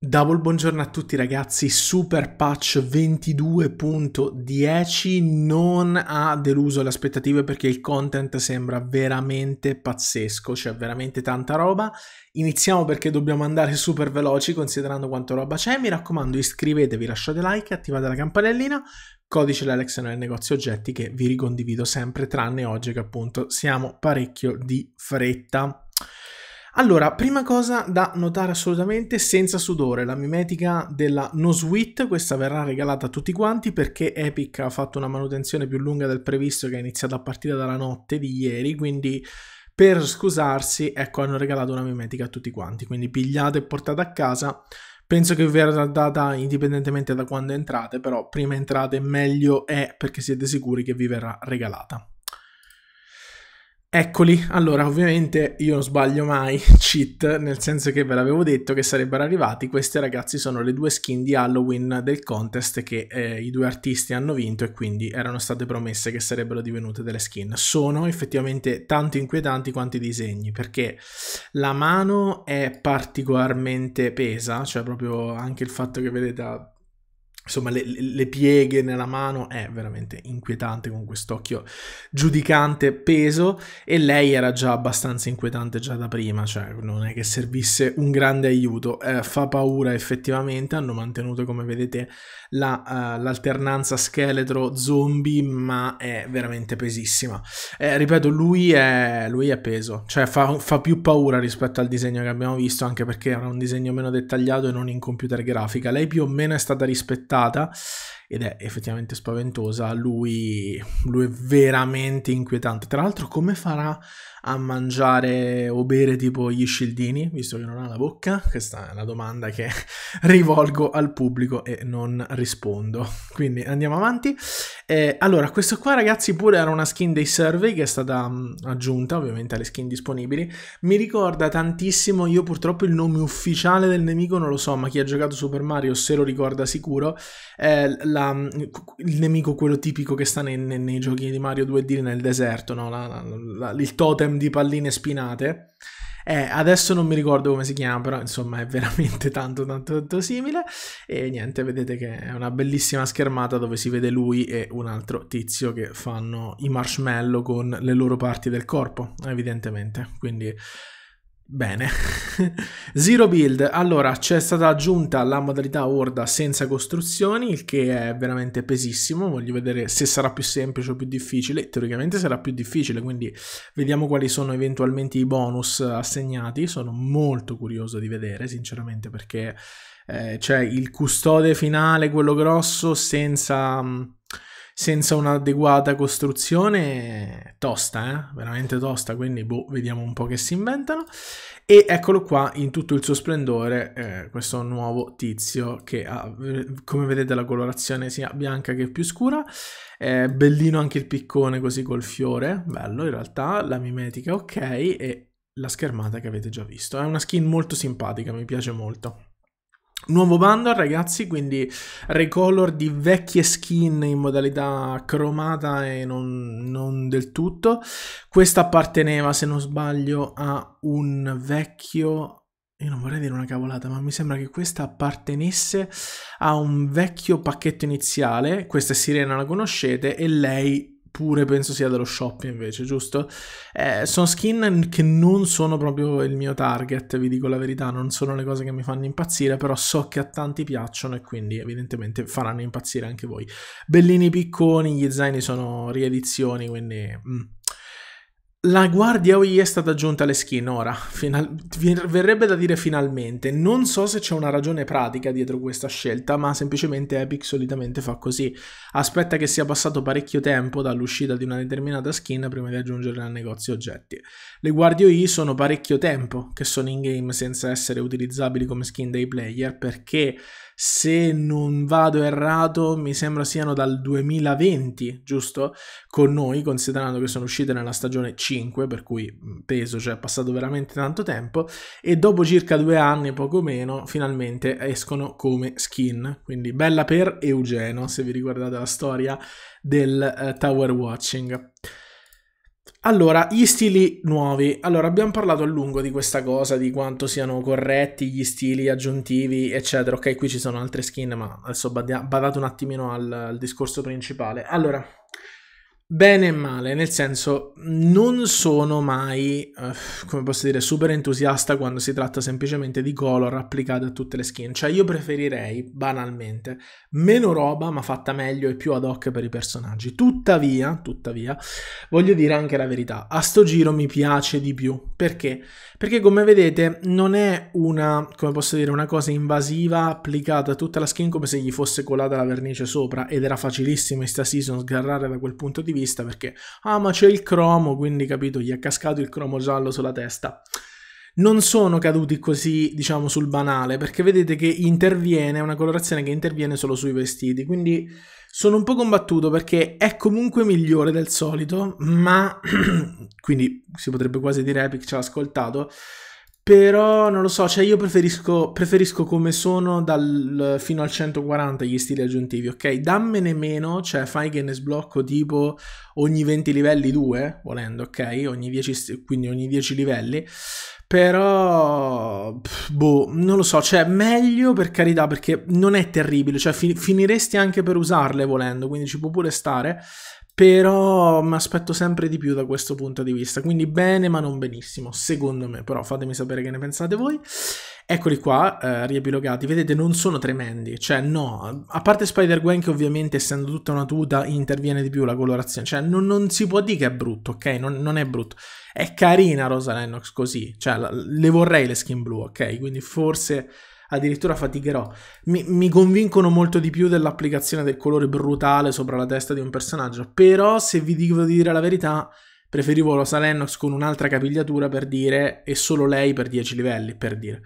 Double buongiorno a tutti ragazzi, Super Patch 22.10 non ha deluso le aspettative perché il content sembra veramente pazzesco, c'è cioè veramente tanta roba. Iniziamo perché dobbiamo andare super veloci considerando quanto roba c'è, mi raccomando iscrivetevi, lasciate like, attivate la campanellina, codice l'Alex nel negozio oggetti che vi ricondivido sempre tranne oggi che appunto siamo parecchio di fretta. Allora, prima cosa da notare assolutamente senza sudore, la mimetica della No Suite, questa verrà regalata a tutti quanti perché Epic ha fatto una manutenzione più lunga del previsto che è iniziata a partire dalla notte di ieri, quindi per scusarsi, ecco, hanno regalato una mimetica a tutti quanti, quindi pigliate e portate a casa. Penso che vi verrà data indipendentemente da quando entrate, però prima entrate meglio è perché siete sicuri che vi verrà regalata. Eccoli, allora ovviamente io non sbaglio mai, cheat, nel senso che ve l'avevo detto che sarebbero arrivati, queste ragazzi sono le due skin di Halloween del contest che eh, i due artisti hanno vinto e quindi erano state promesse che sarebbero divenute delle skin. Sono effettivamente tanto inquietanti quanto i disegni perché la mano è particolarmente pesa, cioè proprio anche il fatto che vedete insomma le, le, pieghe nella mano è veramente inquietante con quest'occhio giudicante peso e lei era già abbastanza inquietante già da prima cioè non è che servisse un grande aiuto eh, fa paura effettivamente hanno mantenuto come vedete eh, l'alternanza la, uh, scheletro zombie ma è veramente pesissima eh, ripeto lui è, lui è peso cioè fa, fa più paura rispetto al disegno che abbiamo visto anche perché era un disegno meno dettagliato e non in computer grafica lei più o meno è stata rispettata puntata ed è effettivamente spaventosa. Lui, lui è veramente inquietante. Tra l'altro, come farà a mangiare o bere tipo gli scildini, visto che non ha la bocca? Questa è una domanda che rivolgo al pubblico e non rispondo. Quindi andiamo avanti. Eh, allora, questo qua ragazzi pure era una skin dei survey che è stata mh, mm, aggiunta ovviamente alle skin disponibili. Mi ricorda tantissimo, io purtroppo il nome ufficiale del nemico non lo so, ma chi ha giocato Super Mario se lo ricorda sicuro, è la, mm, il nemico quello tipico che sta nei, nei, nei, giochi di Mario 2D nel deserto, no? la, la, il totem di palline spinate. Eh, adesso non mi ricordo come si chiama, però insomma è veramente tanto tanto tanto simile. E niente, vedete che è una bellissima schermata dove si vede lui e un altro tizio che fanno i marshmallow con le loro parti del corpo, evidentemente. Quindi Bene, Zero Build, allora c'è stata aggiunta la modalità Horda senza costruzioni, il che è veramente pesissimo, voglio vedere se sarà più semplice o più difficile, teoricamente sarà più difficile, quindi vediamo quali sono eventualmente i bonus assegnati, sono molto curioso di vedere sinceramente perché eh, c'è il custode finale, quello grosso, senza mm, senza un'adeguata costruzione tosta, eh? veramente tosta, quindi boh, vediamo un po' che si inventano. E eccolo qua in tutto il suo splendore, eh, questo nuovo tizio che ha, eh, come vedete la colorazione sia bianca che più scura, eh, bellino anche il piccone così col fiore, bello in realtà, la mimetica ok e la schermata che avete già visto. È una skin molto simpatica, mi piace molto. Nuovo bundle ragazzi, quindi recolor di vecchie skin in modalità cromata e non, non, del tutto. Questa apparteneva, se non sbaglio, a un vecchio... Io non vorrei dire una cavolata, ma mi sembra che questa appartenesse a un vecchio pacchetto iniziale. Questa è Sirena, la conoscete, e lei pure penso sia dello shopping invece, giusto? Eh, sono skin che non sono proprio il mio target, vi dico la verità, non sono le cose che mi fanno impazzire, però so che a tanti piacciono e quindi evidentemente faranno impazzire anche voi. Bellini picconi, gli zaini sono riedizioni, quindi... Mm la guardia OI è stata aggiunta alle skin ora, final- verrebbe da dire finalmente, non so se c'è una ragione pratica dietro questa scelta, ma semplicemente Epic solitamente fa così, aspetta che sia passato parecchio tempo dall'uscita di una determinata skin prima di aggiungerla al negozio oggetti. Le guardie OI sono parecchio tempo che sono in game senza essere utilizzabili come skin dei player perché se non vado errato, mi sembra siano dal 2020, giusto? Con noi, considerando che sono uscite nella stagione 5, per cui peso, cioè è passato veramente tanto tempo, e dopo circa due anni, poco meno, finalmente escono come skin. Quindi bella per Eugeno, se vi ricordate la storia del uh, Tower Watching. Allora, gli stili nuovi. Allora, abbiamo parlato a lungo di questa cosa, di quanto siano corretti gli stili aggiuntivi, eccetera. Ok, qui ci sono altre skin, ma adesso badate un attimino al, al discorso principale. Allora, Bene e male, nel senso non sono mai, uh, come posso dire, super entusiasta quando si tratta semplicemente di color applicato a tutte le skin, cioè io preferirei, banalmente, meno roba ma fatta meglio e più ad hoc per i personaggi. Tuttavia, tuttavia, voglio dire anche la verità, a sto giro mi piace di più, perché? Perché come vedete non è una, come posso dire, una cosa invasiva applicata a tutta la skin come se gli fosse colata la vernice sopra ed era facilissimo in sta season sgarrare da quel punto di vista vista perché, ah ma c'è il cromo, quindi capito, gli è cascato il cromo giallo sulla testa. Non sono caduti così, diciamo, sul banale, perché vedete che interviene, una colorazione che interviene solo sui vestiti, quindi sono un po' combattuto perché è comunque migliore del solito, ma quindi si potrebbe quasi dire Epic ci ha ascoltato, però non lo so, cioè io preferisco, preferisco come sono dal, fino al 140 gli stili aggiuntivi, ok? Dammene meno, cioè fai che ne sblocco tipo ogni 20 livelli 2, volendo, ok? Ogni 10, quindi ogni 10 livelli. Però, boh, non lo so, cioè meglio per carità perché non è terribile, cioè fi- finiresti anche per usarle volendo, quindi ci può pure stare però mi aspetto sempre di più da questo punto di vista, quindi bene ma non benissimo, secondo me, però fatemi sapere che ne pensate voi. Eccoli qua, eh, riepilogati, vedete non sono tremendi, cioè no, a parte Spider-Gwen che ovviamente essendo tutta una tuta interviene di più la colorazione, cioè non, non si può dire che è brutto, ok? Non, non, è brutto, è carina Rosa Lennox così, cioè le vorrei le skin blu, ok? Quindi forse addirittura faticherò. Mi, mi convincono molto di più dell'applicazione del colore brutale sopra la testa di un personaggio. Però, se vi devo dire la verità, preferivo Rosa Lennox con un'altra capigliatura per dire e solo lei per 10 livelli per dire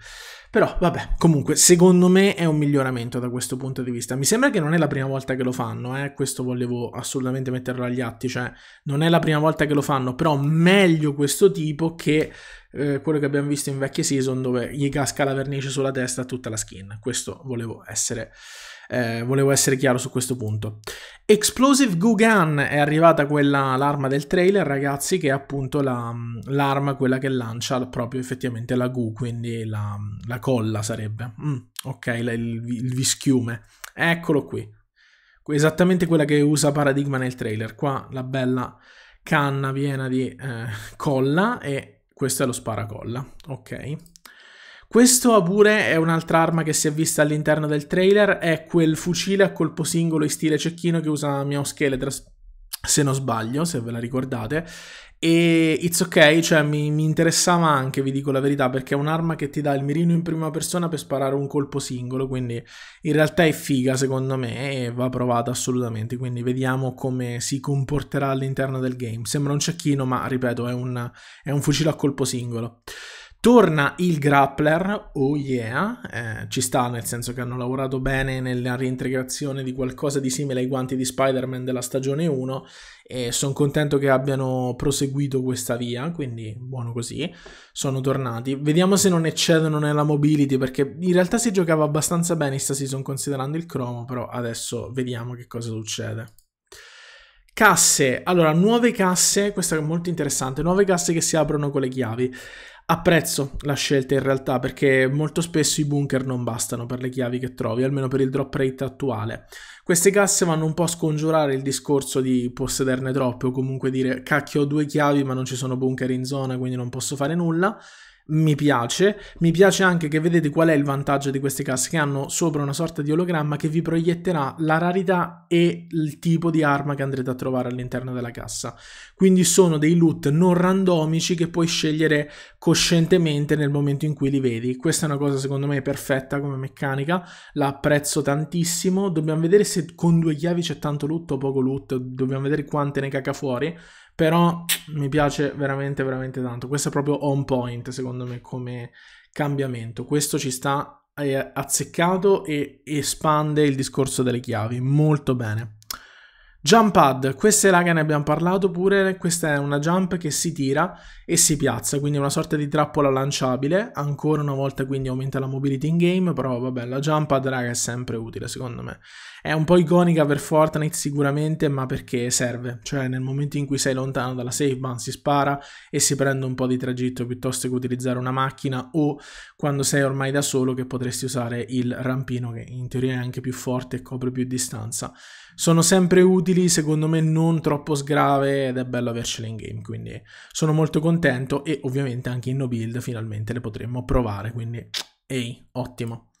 però vabbè comunque secondo me è un miglioramento da questo punto di vista mi sembra che non è la prima volta che lo fanno eh? questo volevo assolutamente metterlo agli atti cioè non è la prima volta che lo fanno però meglio questo tipo che eh, quello che abbiamo visto in vecchie season dove gli casca la vernice sulla testa a tutta la skin. Questo volevo essere, eh, volevo essere chiaro su questo punto. Explosive Goo Gun è arrivata quella, l'arma del trailer, ragazzi, che è appunto la, l'arma quella che lancia proprio effettivamente la goo, quindi la, la colla sarebbe. Mm, ok, il, il vischiume. Eccolo qui, esattamente quella che usa Paradigma nel trailer. Qua la bella canna piena di eh, colla e questo è lo sparacolla, ok. Questo Abure è un'altra arma che si è vista all'interno del trailer, è quel fucile a colpo singolo in stile cecchino che usa Miao Scheletras se non sbaglio, se ve la ricordate. E it's ok, cioè mi, mi, interessava anche, vi dico la verità, perché è un'arma che ti dà il mirino in prima persona per sparare un colpo singolo, quindi in realtà è figa secondo me e va provata assolutamente, quindi vediamo come si comporterà all'interno del game. Sembra un cecchino, ma ripeto, è un, è un fucile a colpo singolo. Torna il grappler, oh yeah, eh, ci sta nel senso che hanno lavorato bene nella reintegrazione di qualcosa di simile ai guanti di Spider-Man della stagione 1 e sono contento che abbiano proseguito questa via, quindi buono così, sono tornati. Vediamo se non eccedono nella mobility perché in realtà si giocava abbastanza bene sta season considerando il cromo, però adesso vediamo che cosa succede. Casse, allora nuove casse, questa è molto interessante, nuove casse che si aprono con le chiavi. Apprezzo la scelta in realtà perché molto spesso i bunker non bastano per le chiavi che trovi, almeno per il drop rate attuale. Queste casse vanno un po' a scongiurare il discorso di possederne troppe o comunque dire cacchio ho due chiavi ma non ci sono bunker in zona quindi non posso fare nulla mi piace. Mi piace anche che vedete qual è il vantaggio di queste casse, che hanno sopra una sorta di ologramma che vi proietterà la rarità e il tipo di arma che andrete a trovare all'interno della cassa. Quindi sono dei loot non randomici che puoi scegliere coscientemente nel momento in cui li vedi. Questa è una cosa secondo me perfetta come meccanica, la apprezzo tantissimo. Dobbiamo vedere se con due chiavi c'è tanto loot o poco loot, dobbiamo vedere quante ne caca fuori però mi piace veramente veramente tanto. Questo è proprio on point secondo me come cambiamento. Questo ci sta è azzeccato e espande il discorso delle chiavi, molto bene. Jump pad, questa è la che ne abbiamo parlato pure, questa è una jump che si tira e si piazza, quindi è una sorta di trappola lanciabile, ancora una volta quindi aumenta la mobility in game, però vabbè la jump pad raga è sempre utile secondo me. È un po' iconica per Fortnite sicuramente, ma perché serve, cioè nel momento in cui sei lontano dalla save ban si spara e si prende un po' di tragitto piuttosto che utilizzare una macchina o quando sei ormai da solo che potresti usare il rampino che in teoria è anche più forte e copre più distanza. Sono sempre utili, secondo me non troppo sgrave ed è bello avercele in game, quindi sono molto contento contento e ovviamente anche in no build finalmente le potremmo provare, quindi ehi, ottimo.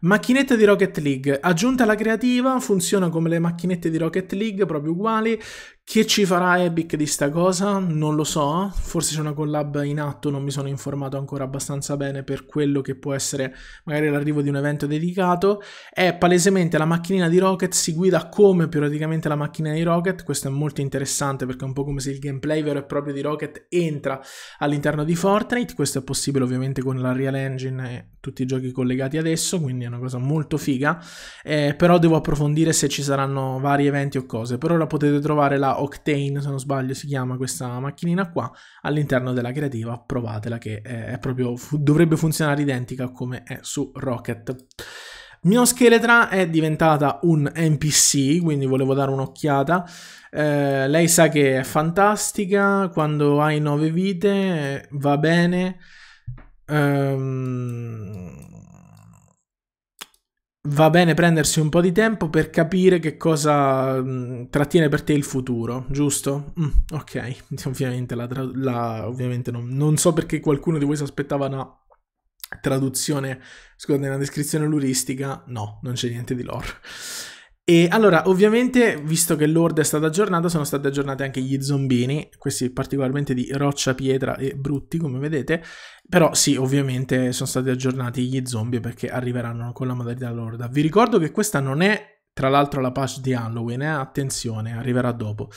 Macchinette di Rocket League, aggiunta alla creativa, funziona come le macchinette di Rocket League, proprio uguali, che ci farà Epic di sta cosa? Non lo so, forse c'è una collab in atto, non mi sono informato ancora abbastanza bene per quello che può essere magari l'arrivo di un evento dedicato. È palesemente la macchinina di Rocket si guida come periodicamente la macchina di Rocket, questo è molto interessante perché è un po' come se il gameplay vero e proprio di Rocket entra all'interno di Fortnite, questo è possibile ovviamente con la Real Engine e tutti i giochi collegati adesso, quindi è una cosa molto figa, eh, però devo approfondire se ci saranno vari eventi o cose. Per ora potete trovare la Octane, se non sbaglio si chiama questa macchinina qua, all'interno della creativa, provatela che è proprio, dovrebbe funzionare identica come è su Rocket. Mio Scheletra è diventata un NPC, quindi volevo dare un'occhiata. Eh, lei sa che è fantastica, quando hai 9 vite eh, va bene. Ehm va bene prendersi un po' di tempo per capire che cosa mh, mm, trattiene per te il futuro, giusto? Mm, ok, ovviamente, la tra- la, ovviamente non, non, so perché qualcuno di voi si aspettava una traduzione, scusate, una descrizione luristica, no, non c'è niente di lore. E allora, ovviamente, visto che l'orda è stata aggiornata, sono stati aggiornati anche gli zombini, questi particolarmente di roccia, pietra e brutti, come vedete. Però sì, ovviamente sono stati aggiornati gli zombie perché arriveranno con la modalità lorda. Vi ricordo che questa non è tra l'altro la patch di Halloween, eh? attenzione, arriverà dopo.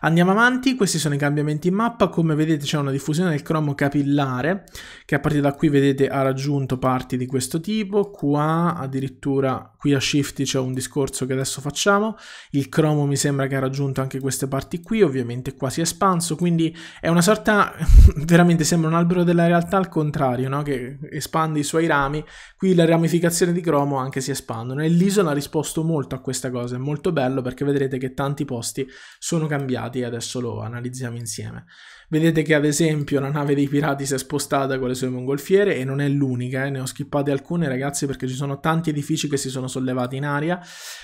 Andiamo avanti, questi sono i cambiamenti in mappa, come vedete c'è una diffusione del cromo capillare che a partire da qui vedete ha raggiunto parti di questo tipo, qua addirittura qui a Shift c'è un discorso che adesso facciamo, il cromo mi sembra che ha raggiunto anche queste parti qui, ovviamente qua si è espanso, quindi è una sorta, veramente sembra un albero della realtà al contrario, no? che espande i suoi rami, qui la ramificazione di cromo anche si espandono e l'isola ha risposto molto a questa cosa, è molto bello perché vedrete che tanti posti sono cambiati e adesso lo analizziamo insieme. Vedete che ad esempio la nave dei pirati si è spostata con le sue mongolfiere e non è l'unica, eh? ne ho skippate alcune ragazzi perché ci sono tanti edifici che si sono sollevati in aria.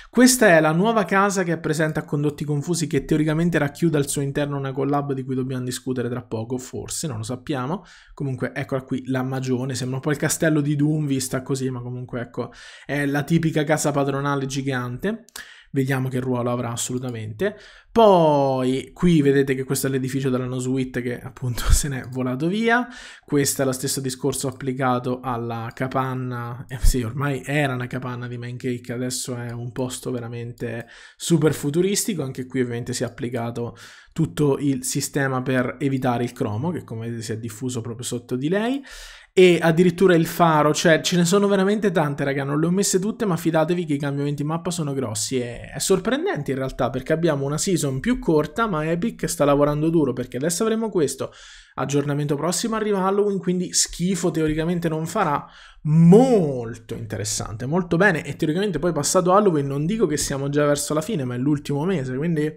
Questa è la nuova casa che è presente a Condotti Confusi che teoricamente racchiude al suo interno una collab di cui dobbiamo discutere tra poco, forse, non lo sappiamo. Comunque eccola qui la magione, sembra un po' il castello di Doom vista così, ma comunque ecco è la tipica casa padronale gigante vediamo che ruolo avrà assolutamente. Poi qui vedete che questo è l'edificio della No Suite che appunto se n'è volato via, questo è lo stesso discorso applicato alla capanna, eh, sì ormai era una capanna di Cake, adesso è un posto veramente super futuristico, anche qui ovviamente si è applicato tutto il sistema per evitare il cromo, che come vedete si è diffuso proprio sotto di lei, e addirittura il faro, cioè ce ne sono veramente tante raga, non le ho messe tutte ma fidatevi che i cambiamenti mappa sono grossi e è sorprendente in realtà perché abbiamo una season più corta ma Epic sta lavorando duro perché adesso avremo questo, aggiornamento prossimo arriva Halloween quindi schifo teoricamente non farà, molto interessante, molto bene e teoricamente poi passato Halloween non dico che siamo già verso la fine ma è l'ultimo mese quindi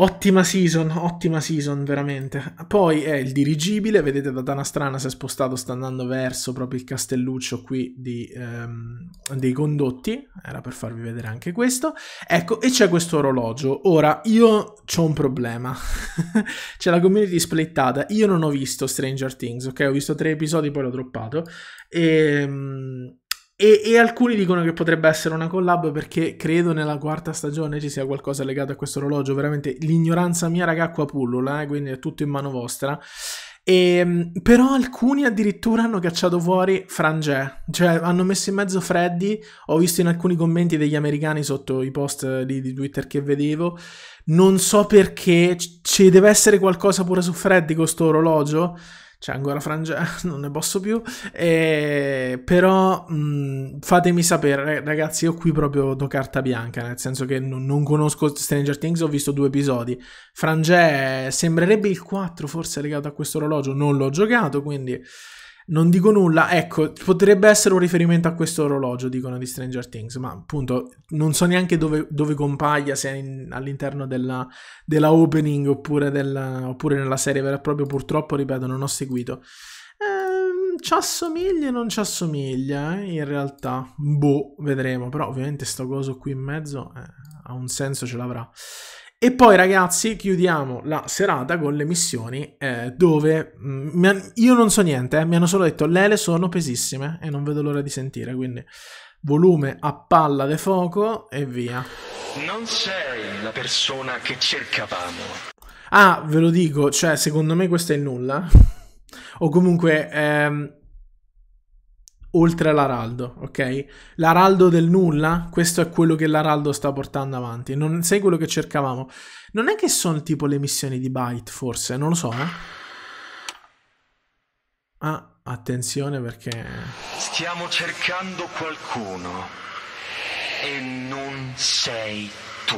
Ottima season, ottima season veramente. Poi è il dirigibile, vedete da Dana Strana si è spostato, sta andando verso proprio il castelluccio qui di, ehm, dei condotti, era per farvi vedere anche questo. Ecco, e c'è questo orologio. Ora, io ho un problema, c'è la community splittata, io non ho visto Stranger Things, ok? Ho visto tre episodi, poi l'ho droppato, Ehm... E, e, alcuni dicono che potrebbe essere una collab perché credo nella quarta stagione ci sia qualcosa legato a questo orologio. Veramente l'ignoranza mia, raga, qua pullula, eh, quindi è tutto in mano vostra. E, ehm, però alcuni addirittura hanno cacciato fuori Frangè, cioè hanno messo in mezzo Freddy. Ho visto in alcuni commenti degli americani sotto i post di, di Twitter che vedevo. Non so perché, ci deve essere qualcosa pure su Freddy con questo orologio c'è cioè, ancora frangia, non ne posso più. Eh, però mh, fatemi sapere, ragazzi, io qui proprio do carta bianca, nel senso che non, non conosco Stranger Things, ho visto due episodi. Frangè sembrerebbe il 4, forse legato a questo orologio, non l'ho giocato, quindi... Non dico nulla, ecco, potrebbe essere un riferimento a questo orologio, dicono di Stranger Things, ma appunto non so neanche dove, dove compaia, se all'interno della, della, opening oppure, della, oppure nella serie vera e propria, purtroppo, ripeto, non ho seguito. Ehm, ci assomiglia e non ci assomiglia, eh, in realtà, boh, vedremo, però ovviamente sto coso qui in mezzo eh, ha un senso, ce l'avrà. E poi ragazzi chiudiamo la serata con le missioni eh, dove mh, mm, io non so niente, eh, mi hanno solo detto le le sono pesissime e non vedo l'ora di sentire, quindi volume a palla de fuoco e via. Non sei la persona che cercavamo. Ah, ve lo dico, cioè secondo me questo è il nulla. o comunque ehm, oltre all'araldo, ok? L'araldo del nulla, questo è quello che l'araldo sta portando avanti. Non sei quello che cercavamo. Non è che sono tipo le missioni di Byte, forse, non lo so. Eh? Ah, attenzione perché... Stiamo cercando qualcuno e non sei tu.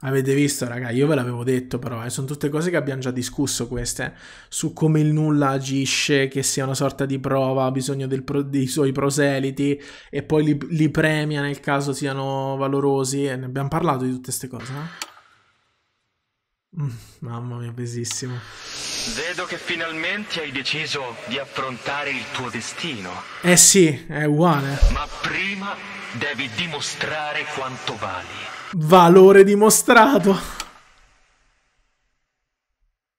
Avete visto, raga, io ve l'avevo detto però, eh, sono tutte cose che abbiamo già discusso queste, su come il nulla agisce, che sia una sorta di prova, ha bisogno pro, dei suoi proseliti e poi li, li, premia nel caso siano valorosi e ne abbiamo parlato di tutte queste cose. Eh? Mm, mamma mia, pesissimo. Vedo che finalmente hai deciso di affrontare il tuo destino. Eh sì, è uguale. Ma prima devi dimostrare quanto vali. Valore dimostrato.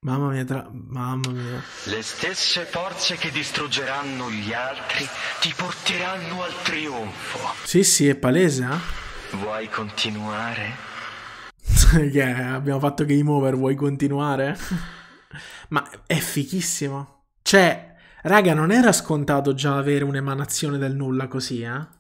Mamma mia, tra... mamma mia. Le stesse forze che distruggeranno gli altri ti porteranno al trionfo. Sì, sì, è palese, eh? Vuoi continuare? yeah, abbiamo fatto game over, vuoi continuare? Ma è fichissimo. Cioè, raga, non era scontato già avere un'emanazione del nulla così, eh?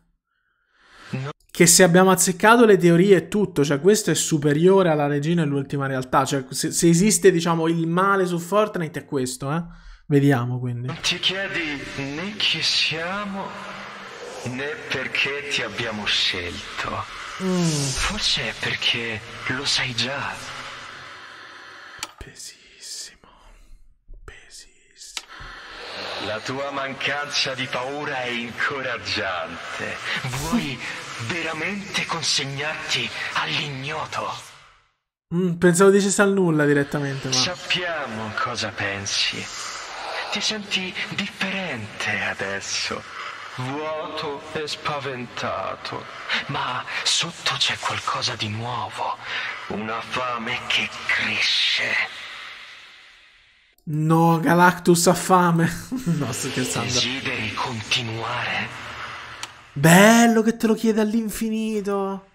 che se abbiamo azzeccato le teorie e tutto, cioè questo è superiore alla regina e l'ultima realtà, cioè se, se, esiste diciamo il male su Fortnite è questo, eh? Vediamo quindi. Non Ti chiedi né chi siamo né perché ti abbiamo scelto. Mm. Forse è perché lo sai già. Pesi. La tua mancanza di paura è incoraggiante. Vuoi veramente consegnarti all'ignoto? Mm, pensavo dicesse al nulla direttamente, ma... Sappiamo cosa pensi. Ti senti differente adesso. Vuoto e spaventato. Ma sotto c'è qualcosa di nuovo. Una fame che cresce. No, Galactus ha fame. no, sto scherzando. Desideri continuare. Bello che te lo chiede all'infinito.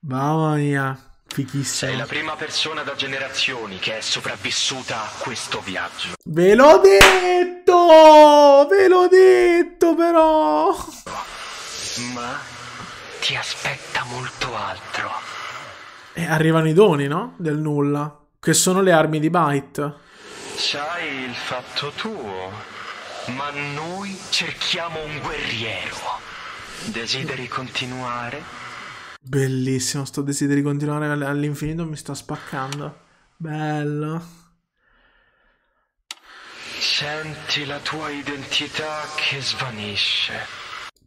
Mamma mia, fichissimo. Sei la prima persona da generazioni che è sopravvissuta a questo viaggio. Ve l'ho detto! Ve l'ho detto però! Ma ti aspetta molto altro. E eh, arrivano i doni, no? Del nulla. Che sono le armi di Byte. Sai il fatto tuo, ma noi cerchiamo un guerriero. Desideri continuare? Bellissimo, sto desideri continuare all'infinito, mi sto spaccando. Bello. Senti la tua identità che svanisce.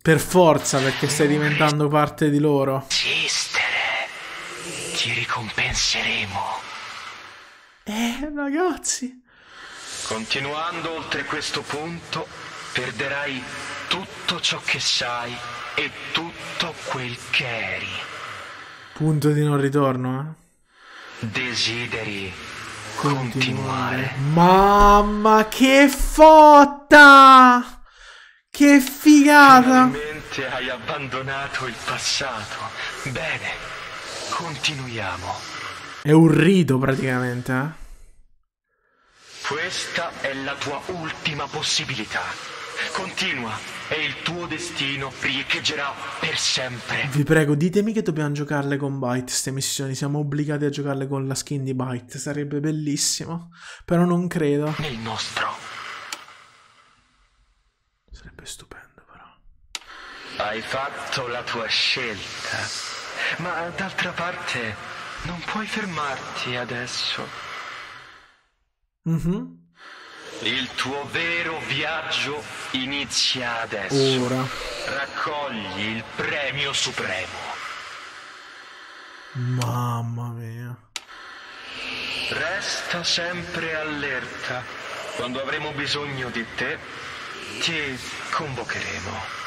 Per forza, perché stai diventando parte di loro. Esistere. Ti ricompenseremo. Eh, ragazzi. Continuando oltre questo punto, perderai tutto ciò che sai e tutto quel che eri. Punto di non ritorno, eh? Desideri continuare. Mamma che fotta! Che figata! Finalmente hai abbandonato il passato. Bene, continuiamo. È un rito praticamente, eh? Questa è la tua ultima possibilità. Continua e il tuo destino riecheggerà per sempre. Vi prego, ditemi che dobbiamo giocarle con Byte queste missioni. Siamo obbligati a giocarle con la skin di Byte. Sarebbe bellissimo. Però non credo. Nel nostro. Sarebbe stupendo, però. Hai fatto la tua scelta. Ma d'altra parte, non puoi fermarti adesso. Mm-hmm. Il tuo vero viaggio inizia adesso. Ora. Raccogli il premio supremo. Mamma mia. Resta sempre allerta. Quando avremo bisogno di te, ti convocheremo.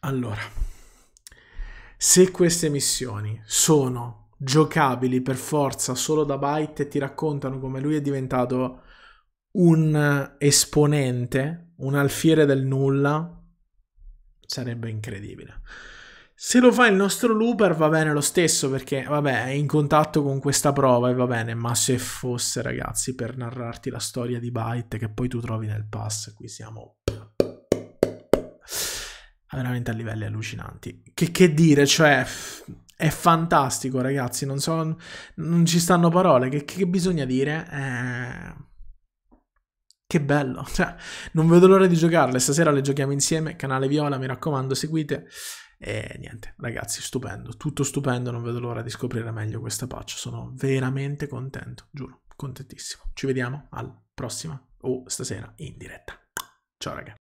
Allora, se queste missioni sono giocabili per forza solo da Byte e ti raccontano come lui è diventato un esponente, un alfiere del nulla, sarebbe incredibile. Se lo fa il nostro Looper va bene lo stesso perché, vabbè, è in contatto con questa prova e va bene, ma se fosse, ragazzi, per narrarti la storia di Byte che poi tu trovi nel pass, qui siamo veramente a livelli allucinanti. Che, che dire, cioè, è fantastico, ragazzi. Non, so, non ci stanno parole. Che, che bisogna dire? Eh, che bello. Cioè, non vedo l'ora di giocarle. Stasera le giochiamo insieme. Canale Viola, mi raccomando, seguite. E niente, ragazzi, stupendo. Tutto stupendo. Non vedo l'ora di scoprire meglio questa patch. Sono veramente contento, giuro. Contentissimo. Ci vediamo alla prossima o stasera in diretta. Ciao, ragazzi.